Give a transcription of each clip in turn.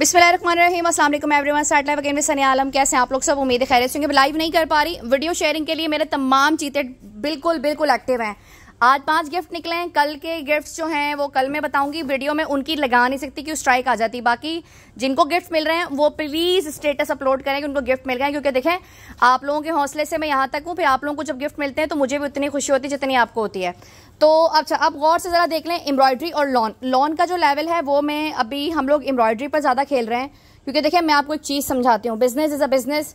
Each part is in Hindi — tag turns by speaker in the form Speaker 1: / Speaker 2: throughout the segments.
Speaker 1: बिस्मिल आलम कैसे आप लोग सब उम्मीद खैर से लाइव नहीं कर पा रही वीडियो शेयरिंग के लिए मेरे तमाम चीते बिल्कुल बिल्कुल एक्टिव हैं आज पांच गिफ्ट निकले हैं कल के गिफ्ट्स जो हैं वो कल मैं बताऊंगी वीडियो में उनकी लगा नहीं सकती कि स्ट्राइक आ जाती बाकी जिनको गिफ्ट मिल रहे हैं वो प्लीज़ स्टेटस अपलोड करें कि उनको गिफ्ट मिल गए हैं क्योंकि देखें आप लोगों के हौसले से मैं यहाँ तक हूँ फिर आप लोगों को जब गिफ्ट मिलते हैं तो मुझे भी उतनी खुशी होती है जितनी आपको होती है तो अच्छा अब गौर से ज़रा देख लें एम्ब्रॉयड्री और लॉन लॉन का जो लेवल है वो मैं अभी हम लोग एम्ब्रॉयड्री पर ज़्यादा खेल रहे हैं क्योंकि देखिए मैं आपको एक चीज़ समझाती हूँ business is a business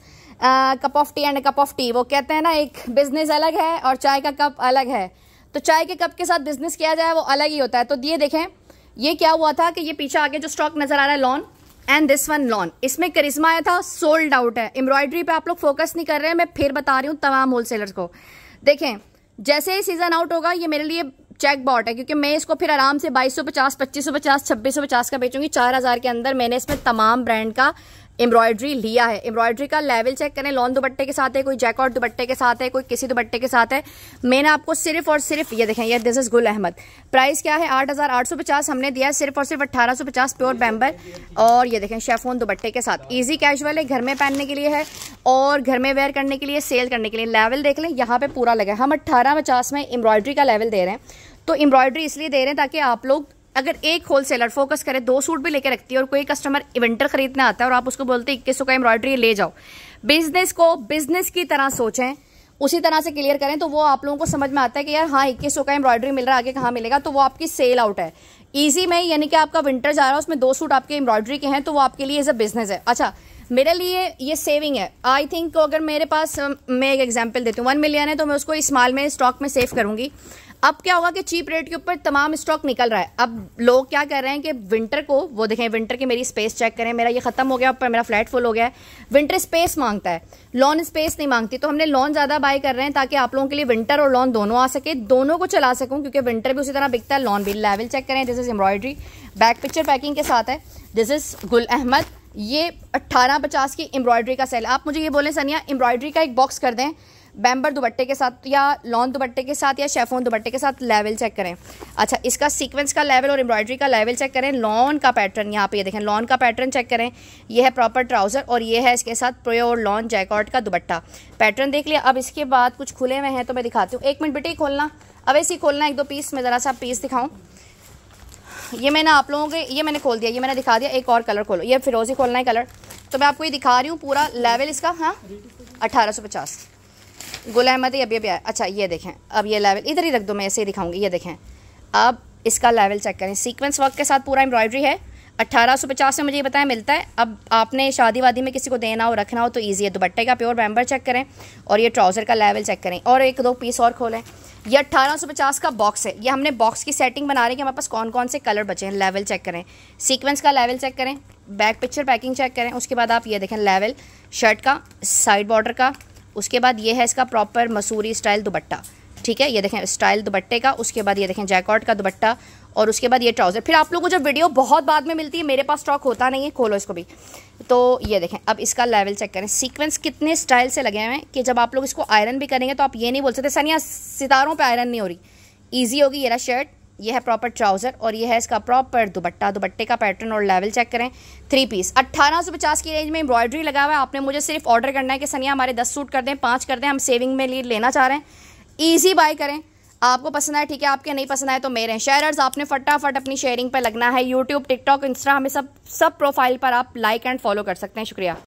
Speaker 1: cup of tea and cup of tea वो कहते हैं ना एक बिजनेस अलग है और चाय का कप अलग है तो चाय के कप के साथ बिजनेस किया जाए वो अलग ही होता है तो ये देखें ये क्या हुआ था कि ये पीछे आगे जो स्टॉक नजर आ रहा है lawn and this one lawn इसमें करिश्मा आया था सोल्ड आउट है एम्ब्रॉयडरी पे आप लोग फोकस नहीं कर रहे हैं मैं फिर बता रही हूँ तमाम होलसेलर्स को देखें जैसे ही सीजन आउट होगा ये मेरे लिए चेक बॉट है क्योंकि मैं इसको फिर आराम से बाईस सौ पचास पच्चीस सौ पचास छब्बीस सौ पचास का बेचूंगी चार हज़ार के अंदर मैंने इसमें तमाम ब्रांड का एम्ब्रॉयड्री लिया है एम्ब्रॉयड्री का लेवल चेक करें लॉन दुपट्टे के साथ है कोई जैकॉट दुपट्टे के साथ है कोई किसी दुपट्टे के साथ है मैंने आपको सिर्फ और सिर्फ ये देखें ये दिस इज गुल अहमद प्राइस क्या है आठ हजार आठ सौ पचास हमने दिया है सिर्फ और सिर्फ अट्ठारह सौ पचास प्योर बैम्बर और ये देखें शेफोन दुपट्टे के साथ ईजी कैजुअल है घर में पहनने के लिए है और घर में वेयर करने के लिए सेल करने के लिए लेवल देख लें यहाँ पे पूरा लगा हम अट्ठारह पचास में एम्ब्रॉयड्री का लेवल दे रहे हैं तो एम्ब्रॉयड्री इसलिए दे रहे हैं ताकि आप लोग अगर एक होलसेलर फोकस करे दो सूट भी लेके रखती है और कोई कस्टमर इवेंटर खरीदने आता है और आप उसको बोलते हैं इक्कीस सौ का एम्ब्रॉयडरी ले जाओ बिजनेस को बिजनेस की तरह सोचें उसी तरह से क्लियर करें तो वो आप लोगों को समझ में आता है कि यार हाँ इक्कीस सौ का एम्ब्रॉयडरी मिल रहा है आगे कहाँ मिलेगा तो वो आपकी सेल आउट है ईजी में यानी कि आपका विंटर जा रहा है उसमें दो सूट आपके एम्ब्रॉयडरी के हैं तो वो आपके लिए एज अ बिजनेस है अच्छा मेरे लिए ये सेविंग है आई थिंक अगर मेरे पास मैं एक एग्जाम्पल देती हूँ वन मिलियन है तो मैं उसको इस माल में स्टॉक में सेव करूंगी अब क्या होगा कि चीप रेट के ऊपर तमाम स्टॉक निकल रहा है अब लोग क्या कर रहे हैं कि विंटर को वो देखें विंटर की मेरी स्पेस चेक करें मेरा ये ख़त्म हो गया ऊपर मेरा फ्लैट फुल हो गया है विंटर स्पेस मांगता है लॉन स्पेस नहीं मांगती तो हमने लॉन ज़्यादा बाय कर रहे हैं ताकि आप लोगों के लिए विंटर और लॉन दोनों आ सके दोनों को चला सकूँ क्योंकि विंटर भी उसी तरह बिकता है लॉन भी लेवल चेक करें this is embroidery back picture packing के साथ है दिस इज़ गुल अहमद ये अट्ठारह पचास की एम्ब्रॉयडरी का सेल आप मुझे ये बोलें सनिया एम्ब्रॉयडरी का एक बॉक्स कर दें बैम्बर दुपट्टे के साथ या लॉन दुपट्टे के साथ या शेफोन दुपट्टे के साथ लेवल चेक करें अच्छा इसका सीक्वेंस का लेवल और एम्ब्रॉयडरी का लेवल चेक करें लॉन का पैटर्न यहाँ पे ये देखें लॉन का पैटर्न चेक करें यह है प्रॉपर ट्राउज़र और ये है इसके साथ प्योर लॉन जैकॉट का दुपट्टा पैटर्न देख लिया अब इसके बाद कुछ खुले हुए हैं तो मैं दिखाती हूँ एक मिनट बेटे खोलना अब ऐसे ही खोलना एक दो पीस मैं ज़रा सा पीस दिखाऊँ ये मैंने आप लोगों के ये मैंने खोल दिया ये मैंने दिखा दिया एक और कलर खोलो ये फिरोजी खोलना है कलर तो मैं आपको ये दिखा रही हूँ पूरा लेवल इसका हाँ अठारह सौ पचास गुल अहमद अभी अभी आया अच्छा ये देखें अब ये लेवल इधर ही रख दो मैं ऐसे ही दिखाऊंगी ये देखें अब इसका लेवल चेक करें सीक्वेंस वर्क के साथ पूरा एम्ब्रॉयडरी है 1850 में मुझे ये बताया मिलता है अब आपने शादी वादी में किसी को देना हो रखना हो तो ईजी है दुपट्टे का प्योर मेम्बर चेक करें और ये ट्राउज़र का लेवल चेक करें और एक दो पीस और खोलें ये 1850 का बॉक्स है ये हमने बॉक्स की सेटिंग बना रहे हैं कि हमारे पास कौन कौन से कलर बचे हैं लेवल चेक करें सीक्वेंस का लेवल चेक करें बैक पिक्चर पैकिंग चेक करें उसके बाद आप ये देखें लेवल शर्ट का साइड बॉर्डर का उसके बाद ये है इसका प्रॉपर मसूरी स्टाइल दुबट्टा ठीक है ये देखें स्टाइल दुपट्टे का उसके बाद ये देखें जैकॉट का दुबट्टा और उसके बाद ये ट्राउज़र फिर आप लोगों को जब वीडियो बहुत बाद में मिलती है मेरे पास स्टॉक होता नहीं है खोलो इसको भी तो ये देखें अब इसका लेवल चेक करें सीक्वेंस कितने स्टाइल से लगे हुए हैं कि जब आप लोग इसको आयरन भी करेंगे तो आप ये नहीं बोल सकते सनिया सितारों पर आयरन नहीं हो रही ईजी होगी ये ना शर्ट ये है प्रॉपर ट्राउज़र और ये है इसका प्रॉपर दुपट्टा दुपट्टे का पैटर्न और लेवल चेक करें थ्री पीस अट्ठारह सौ पचास की रेंज में एम्ब्रॉयडरी लगा हुआ है आपने मुझे सिर्फ ऑर्डर करना है कि सनिया हमारे दस सूट कर दें पाँच कर दें हम सेविंग में लिए लेना चाह रहे हैं ईजी बाय करें आपको पसंद आए ठीक है आपके नहीं पसंद आए तो मेरे हैं शेयरर्स आपने फटाफट अपनी शेयरिंग पर लगना है यूट्यूब टिकटॉक इंस्टा हमें सब सब प्रोफाइल पर आप लाइक एंड फॉलो कर सकते हैं शुक्रिया